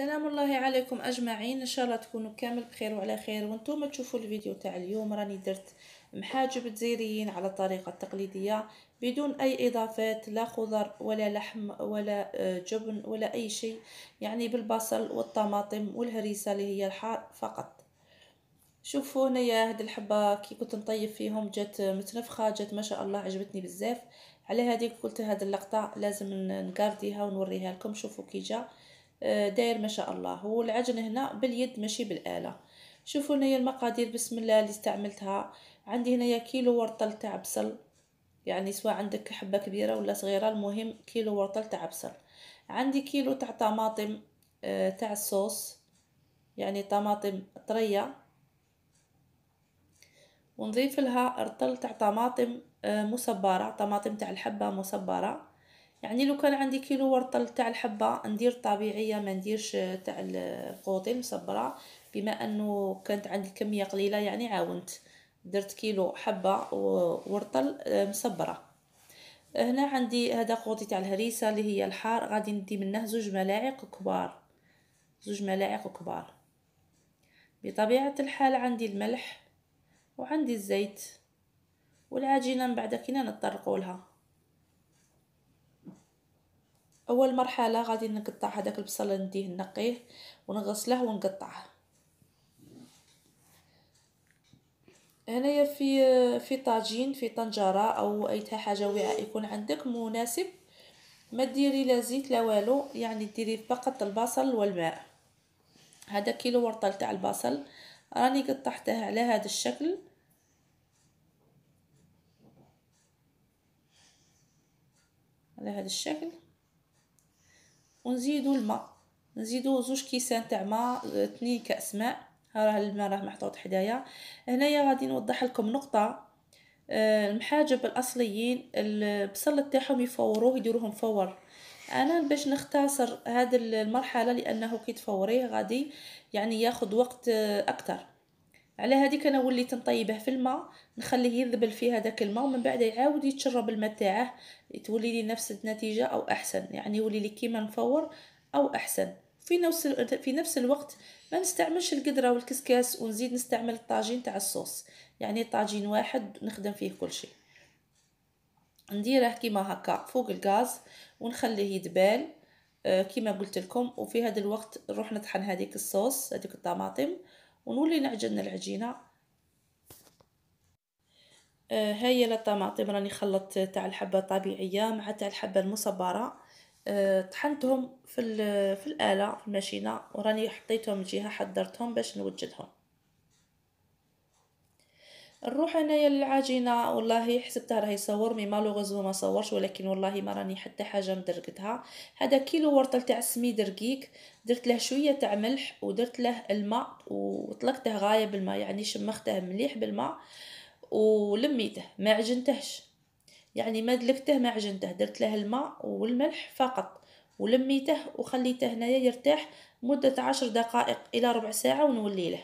سلام الله عليكم اجمعين ان شاء الله تكونوا كامل بخير وعلى خير وانتم تشوفوا الفيديو تاع اليوم راني درت محاجب جزيريين على الطريقه التقليديه بدون اي اضافات لا خضر ولا لحم ولا آه، جبن ولا اي شيء يعني بالبصل والطماطم والهريسه اللي هي الحار فقط شوفوا هنايا هاد الحبه كي كنت نطيب فيهم جات متنفخه جات ما شاء الله عجبتني بزاف على هذه قلت هاد اللقطه لازم نكارديها ونوريها لكم شوفوا كي جا آه، داير ما شاء الله والعجن هنا باليد ماشي بالآلة شوفوا هنايا المقادير بسم الله اللي استعملتها عندي هنايا كيلو ورطل تاع بصل يعني سواء عندك حبة كبيرة ولا صغيرة المهم كيلو ورطل تاع بصل عندي كيلو تاع طماطم آه، تاع الصوص يعني طماطم طرية ونضيف لها رطل تاع طماطم آه، مصبرة طماطم تاع الحبة مصبرة يعني لو كان عندي كيلو ورطل تاع الحبه ندير طبيعيه ما نديرش تاع القوطي المصبره بما انه كانت عندي كميه قليله يعني عاونت درت كيلو حبه ورطل مصبره هنا عندي هذا قوطي تاع الهريسه اللي هي الحار غادي ندي منه زوج ملاعق كبار زوج ملاعق كبار بطبيعه الحال عندي الملح وعندي الزيت والعجينه من بعد كنا نطرقوا لها اول مرحله غادي نقطع هذاك البصل نديه نقيه ونغسله ونقطعه هنايا في في طاجين في طنجره او اي حاجه وعاء يكون عندك مناسب ما ديري لا زيت لا والو يعني ديري فقط البصل والماء هذا كيلو ورطه تاع البصل راني قطعته على هذا الشكل على هذا الشكل ونزيدو الماء نزيدو زوج كيسان تاع ماء اثنين كاس ماء ها راه الماء راه محطوط حدايا هنايا غادي نوضح لكم نقطه آه، المحاجب الاصليين البصل تاعهم يفوروه يديروه مفور انا باش نختصر هذه المرحله لانه كي تفوريه غادي يعني ياخذ وقت آه، اكثر على هذيك انا وليت نطيبه في الماء نخليه يذبل في هذاك الماء ومن بعد يعاود يتشرب الماء تاعه تولي لي نفس النتيجه او احسن يعني يولي لي كيما نفور او احسن في نفس في نفس الوقت ما نستعملش القدره والكسكاس ونزيد نستعمل الطاجين تاع الصوص يعني طاجين واحد نخدم فيه كل شيء نديره كيما هكا فوق الغاز ونخليه يدبال آه، كيما قلت لكم وفي هذا الوقت نروح نطحن هذيك الصوص هذيك الطماطم ونولي نعجن العجينه آه هاي الطماطم راني خلطت تاع الحبه الطبيعيه مع تاع الحبه المصبره آه طحنتهم في في الاله في الماشينه وراني حطيتهم جهه حضرتهم باش نوجدهم نروح انايا للعجينه والله حسبتها راهي صور مي مالوغوزمون ما صورش ولكن والله ما راني حتى حاجه مدرقتها هذا كيلو ورطه تاع السميد رقيق درت له شويه تاع ملح ودرت له الماء وطلقته غايه بالماء يعني شمخته مليح بالماء ولميته ما عجنتهش يعني ما دلكته ما عجنته درت له الماء والملح فقط ولميته وخليته هنايا يرتاح مده عشر دقائق الى ربع ساعه ونولي له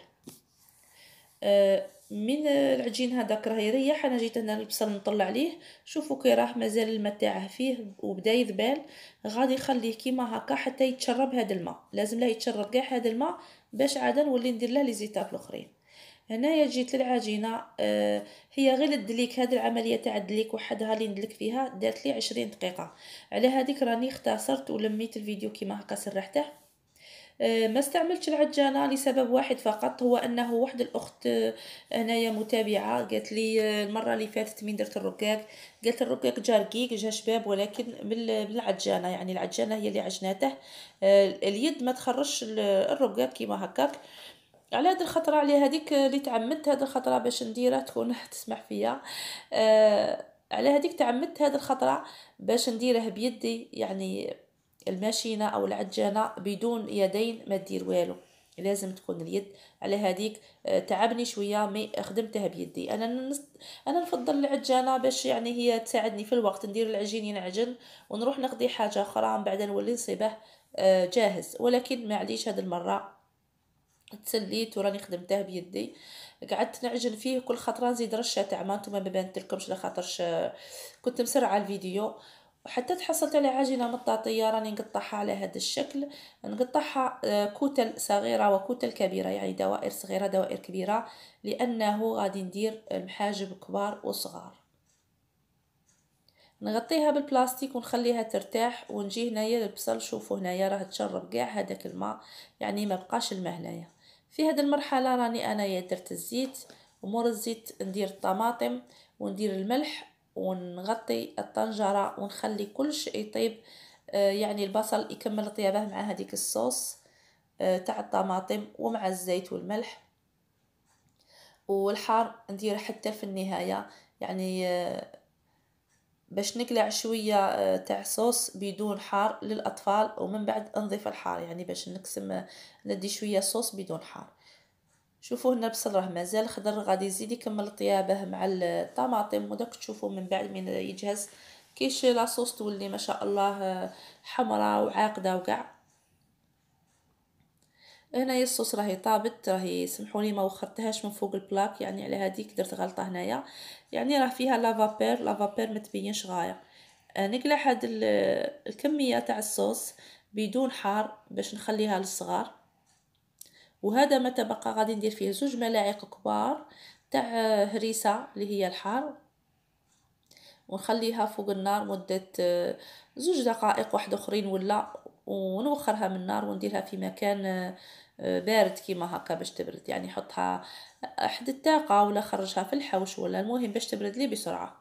أه من العجين هذاك راه يريح انا جيت هنا البصل نطلع عليه شوفوا كي راه مازال الماء تاعه فيه وبدا يذبال غادي نخليه كيما هكا حتى يتشرب هذا الماء لازم له يتشرب كاع هذا الماء باش عاد نولي ندير له لي زيتاب الاخرين هنايا جيت للعجينه آه هي غير الدليك هذه العمليه تاع الدليك وحدها اللي ندلك فيها دارت لي 20 دقيقه على هذيك راني اختصرت ولميت الفيديو كيما هكا سرحته آه، ما استعملتش العجانه لسبب واحد فقط هو انه واحد الاخت آه، هنايا متابعه قالت لي آه، المره اللي فاتت من درت الركاك قالت الركاك جا رقيق جا شباب ولكن من العجانه يعني العجانه هي اللي عجناته اليد ما تخرجش الركاك كيما هكاك على هذه الخطره على هذيك اللي تعمدت هذه الخطره باش نديرها تكون تسمح فيا أه على هذيك تعمدت هذه الخطره باش نديره بيدي يعني الماشينة أو العجانة بدون يدين ما تدير والو لازم تكون اليد على هذيك آه، تعبني شويه مي خدمتها بيدي انا نس... انا نفضل العجانه باش يعني هي تساعدني في الوقت ندير العجين نعجن ونروح نقضي حاجه اخرى من بعد نولي نصيبه آه، جاهز ولكن عليش هاد المره تسليت وراني خدمته بيدي قعدت نعجن فيه كل خطره نزيد رشه تاع ما نتوما ما بانتلكمش لخاطرش آه، كنت مسرعه الفيديو وحتى تحصلت على عجينة مطاطية راني نقطعها على هذا الشكل نقطعها آه، كتل صغيرة وكتل كبيرة يعني دوائر صغيرة دوائر كبيرة لأنه غادي ندير المحاجب كبار وصغار نغطيها بالبلاستيك ونخليها ترتاح ونجي هنايا للبصل شوفوا هنايا راه تشرب كاع هذاك الماء يعني ما بقاش الماء هنايا في هذه المرحله راني انايا درت الزيت ومور الزيت ندير الطماطم وندير الملح ونغطي الطنجره ونخلي كل شيء يطيب آه، يعني البصل يكمل طيابه مع هذيك الصوص آه، تاع الطماطم ومع الزيت والملح والحار ندير حتى في النهايه يعني آه، باش نقلع شويه تاع صوص بدون حار للاطفال ومن بعد نضيف الحار يعني باش نقسم ندي شويه صوص بدون حار هنا البصل راه مازال خضر غادي يزيد يكمل طيابه مع الطماطم وداك تشوفوا من بعد من يجهز كيش لاصوص تولي ما شاء الله آه، حمراء وعاقده وكاع هنايا الصوص راهي طابت راهي سمحوني ما وخرتهاش من فوق البلاك يعني على هذيك درت غلطه هنايا يعني راه فيها لافابير لافابير ما تبينش غايه نقلع هاد الكميه تاع الصوص بدون حار باش نخليها للصغار وهذا ما تبقى غادي ندير فيه زوج ملاعق كبار تاع هريسه اللي هي الحار ونخليها فوق النار مده آه، زوج دقائق واحد اخرين ولا ونوخرها من النار ونديرها في مكان آه، بارد كيما هكا باش تبرد يعني حطها حد الطاقه ولا خرجها في الحوش ولا المهم باش تبرد لي بسرعه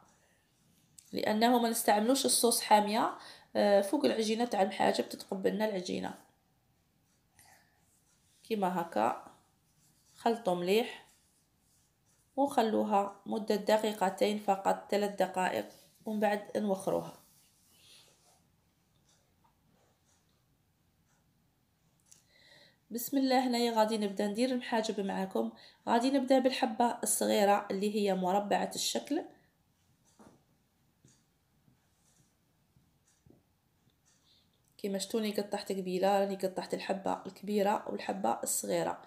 لانه ما نستعملوش الصوص حاميه آه، فوق العجينه تاع الحاجه بتتقبلنا العجينه كما هكا خلطوا مليح وخلوها مدة دقيقتين فقط ثلاث دقائق ومن بعد نوخروها بسم الله هنايا غادي نبدا ندير المحاجب معاكم غادي نبدا بالحبه الصغيره اللي هي مربعه الشكل كيما شتوني قطعت قبيله راني قطعت الحبه الكبيره والحبه الصغيره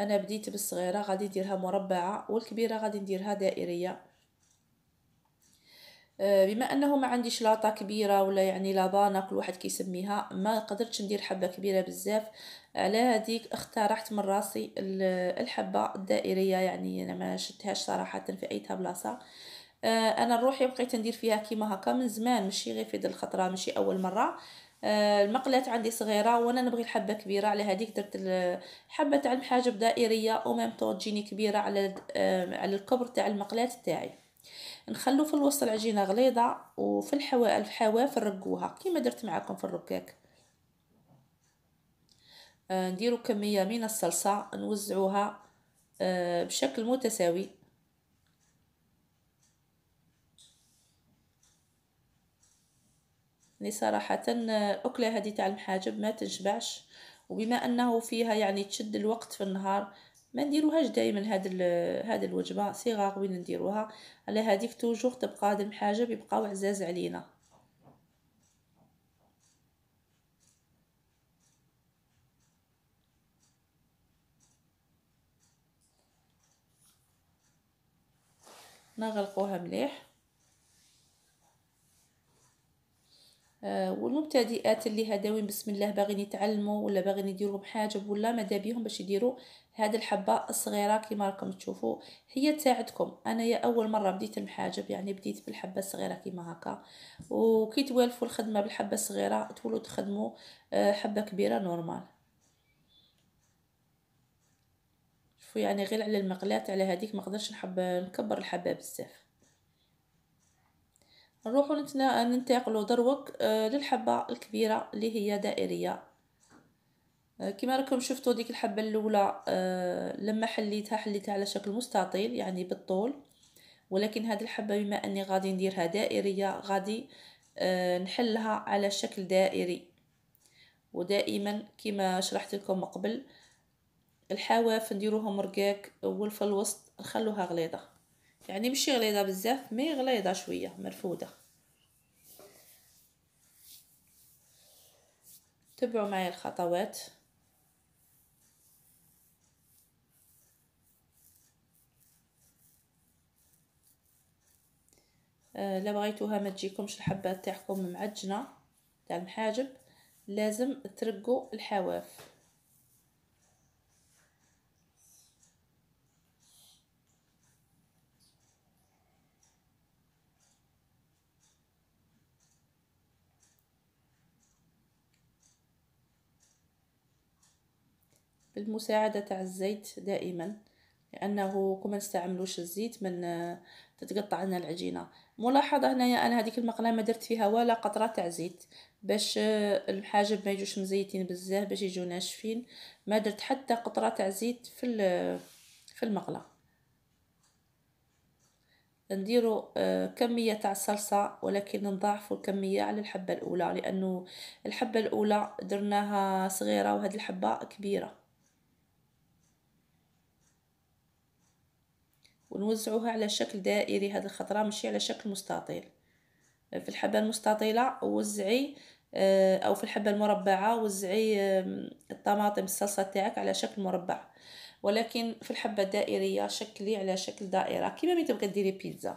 انا بديت بالصغيره غادي نديرها مربعه والكبيره غادي نديرها دائريه آه، بما انه ما عنديش لاطا كبيره ولا يعني لابانا كل واحد كيسميها ما قدرتش ندير حبه كبيره بزاف على هذيك اخترعت من راسي الحبه الدائريه يعني انا ما شتهاش صراحه في اي بلاصه آه، انا روحي بقيت ندير فيها كيما هكا من زمان ماشي غير في هذه الخطره ماشي اول مره آه، المقلات عندي صغيره وانا نبغي الحبه كبيره على هذيك درت الحبه تاع المحاجب دائريه او ميم طون تجيني كبيره على آه، على الكبر تاع المقلات تاعي نخلو في الوسط العجينه غليظه وفي الحوا الحواف نرقوها كيما درت معاكم في الركاك آه، نديرو كميه من الصلصه نوزعوها بشكل متساوي يعني صراحة الأكلة هذه تاع المحاجب ما تنشبعش وبما أنه فيها يعني تشد الوقت في النهار ما نديروهاش دائما هاد هاد الوجبه صغار وين نديروها على هذيك توجور تبقى هاد المحاجب يبقاو عزاز علينا نغلقوها مليح المبتدئات اللي هداوين بسم الله باغيين يتعلموا ولا باغيين يديروا حاجب ولا مدى بيهم باش يديروا هاد الحبه الصغيره كيما راكم تشوفوا هي تاعتكم انايا اول مره بديت المحاجب يعني بديت بالحبه الصغيره كيما هكا وكي توالفوا الخدمه بالحبه الصغيره تولوا تخدموا آه، حبه كبيره نورمال شوفوا يعني غير على المقلات على هذيك ما نقدرش نحب نكبر الحبه بزاف نروحو ننتقلو دروك آه، للحبة الكبيرة اللي هي دائرية آه، كما راكم شفتوا ديك الحبة الاولى آه، لما حليتها حليتها على شكل مستطيل يعني بالطول ولكن هذه الحبة بما اني غادي نديرها دائرية غادي نحلها على شكل دائري ودائما كما شرحت لكم قبل الحواف نديروهم رقاق والفلوسط نخلوها غليظه يعني ماشي غليظه بزاف مي غليظه شويه مرفوده تبعوا معايا الخطوات آه، لا بغيتوها ما تجيكمش الحبات تاعكم معجنه تاع المحاجب لازم ترقوا الحواف المساعدة تاع الزيت دائما لانه كما نستعملوش الزيت من تتقطع لنا العجينه ملاحظه هنايا انا هذيك المقلاة ما درت فيها ولا قطره تاع زيت باش الحاجب ما يجوش مزيتين بزاف باش يجو ناشفين ما درت حتى قطره تاع زيت في في المقله نديرو آه، كميه تاع الصلصه ولكن نضاعفو الكميه على الحبه الاولى لانه الحبه الاولى درناها صغيره وهاد الحبه كبيره ونوزعوها على شكل دائري هاد الخضره ماشي على شكل مستطيل في الحبه المستطيله وزعي آه، او في الحبه المربعه وزعي الطماطم الصلصه تاعك على شكل مربع ولكن في الحبه الدائريه شكلي على شكل دائره كما ملي تبغي ديري بيتزا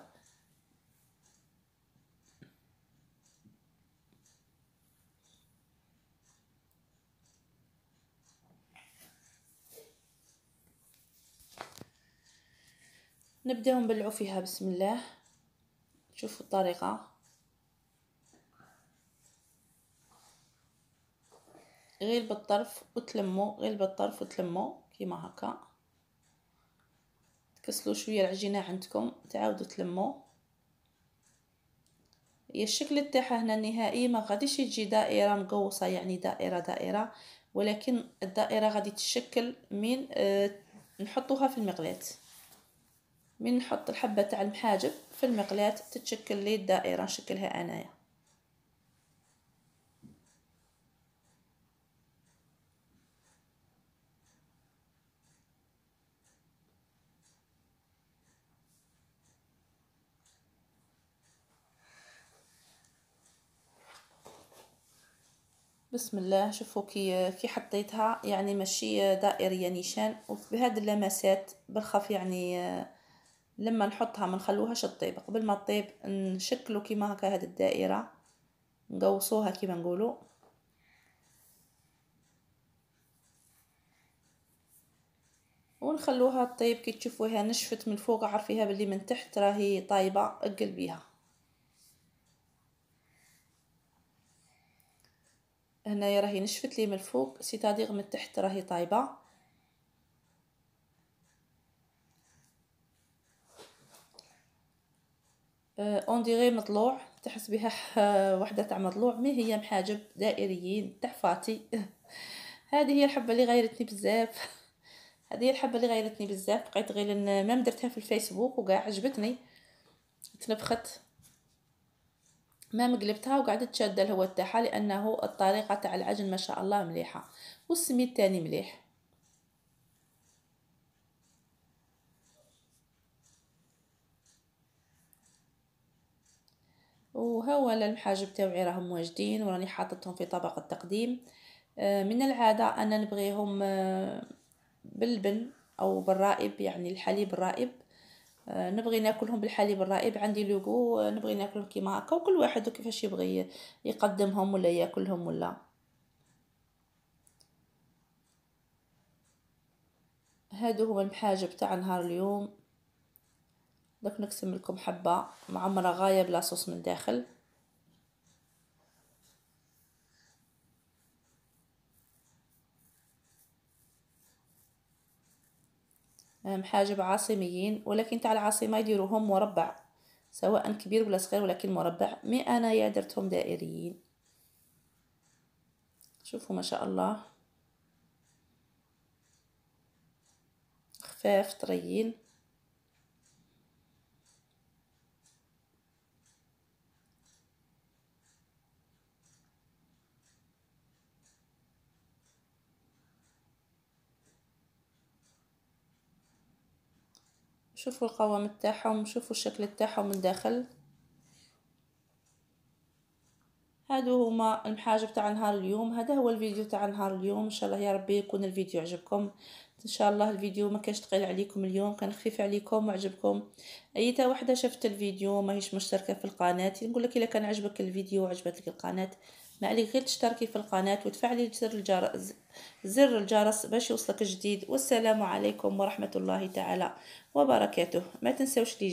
نبداو نبلعو فيها بسم الله شوفوا الطريقه غير بالطرف وتلمو غير بالطرف وتلمو كيما هكا تكسلوا شويه العجينه عندكم تعاودوا تلمو هي الشكل تاعها هنا النهائي ما غاديش يجي دائره مقوصه يعني دائره دائره ولكن الدائره غادي تشكل من آه، نحطوها في المقلاه من نحط الحبة تاع المحاجب في المقلاة تتشكل لي الدائرة نشكلها أنايا بسم الله شوفوا كي كي حطيتها يعني ماشي دائريه نيشان وبهاد اللمسات بالخف يعني آه، لما نحطها منخلوهاش تطيب قبل ما تطيب نشكلو كيما هكا هاد الدائره نقوصوها كيما نقولو ونخلوها طيب كي تشوفوها نشفت من فوق عرفيها باللي من تحت راهي طايبه اقلبيها هنايا راهي نشفت لي من الفوق سيتادير من تحت راهي طايبه اون آه، ديغي مطلوع تحس بها وحده تاع مطلوع مي هي محاجب دائريين تاع فاتي هذه هي الحبه اللي غيرتني بزاف هذه هي الحبه اللي غيرتني بزاف بقيت غير مام درتها في الفيسبوك وكاع عجبتني تنفخت ما قلبتها وقعدت شاده الهواء تاعها لانه الطريقه تاع العجن ما شاء الله مليحه والسميد تاني مليح وها هو المحاجب تاوعي راهم واجدين وراني حاطتهم في طبق التقديم آه، من العاده انا نبغيهم آه، باللبن او بالرائب يعني الحليب الرائب آه، نبغي ناكلهم بالحليب الرائب عندي لوغو نبغي ناكلهم كيما هكا وكل واحد كيفاش يبغي يقدمهم ولا ياكلهم ولا هادو هما المحاجب تاع نهار اليوم دوك نقسم لكم حبة معمرة غاية بلا صوص من الداخل أهم حاجة عاصميين ولكن تاع العاصمة يديروهم مربع سواء كبير ولا صغير ولكن مربع مي أنايا درتهم دائريين شوفوا ما شاء الله خفاف طريين شوفوا القوام تاعهم شوفوا الشكل تاعهم من الداخل هادو هما المحاجب تاع نهار اليوم هذا هو الفيديو تاع نهار اليوم ان شاء الله يا ربي يكون الفيديو عجبكم ان شاء الله الفيديو ما كانش ثقيل عليكم اليوم كان خفيف عليكم وعجبكم اي وحده شافت الفيديو ماهيش مشتركه في القناه نقول لك الا كان عجبك الفيديو وعجبتك القناه ما عليك غير تشتركي في القناة وتفعلي زر الجرس زر الجرس باش يوصلك جديد والسلام عليكم ورحمة الله تعالى وبركاته ما تنسوش لي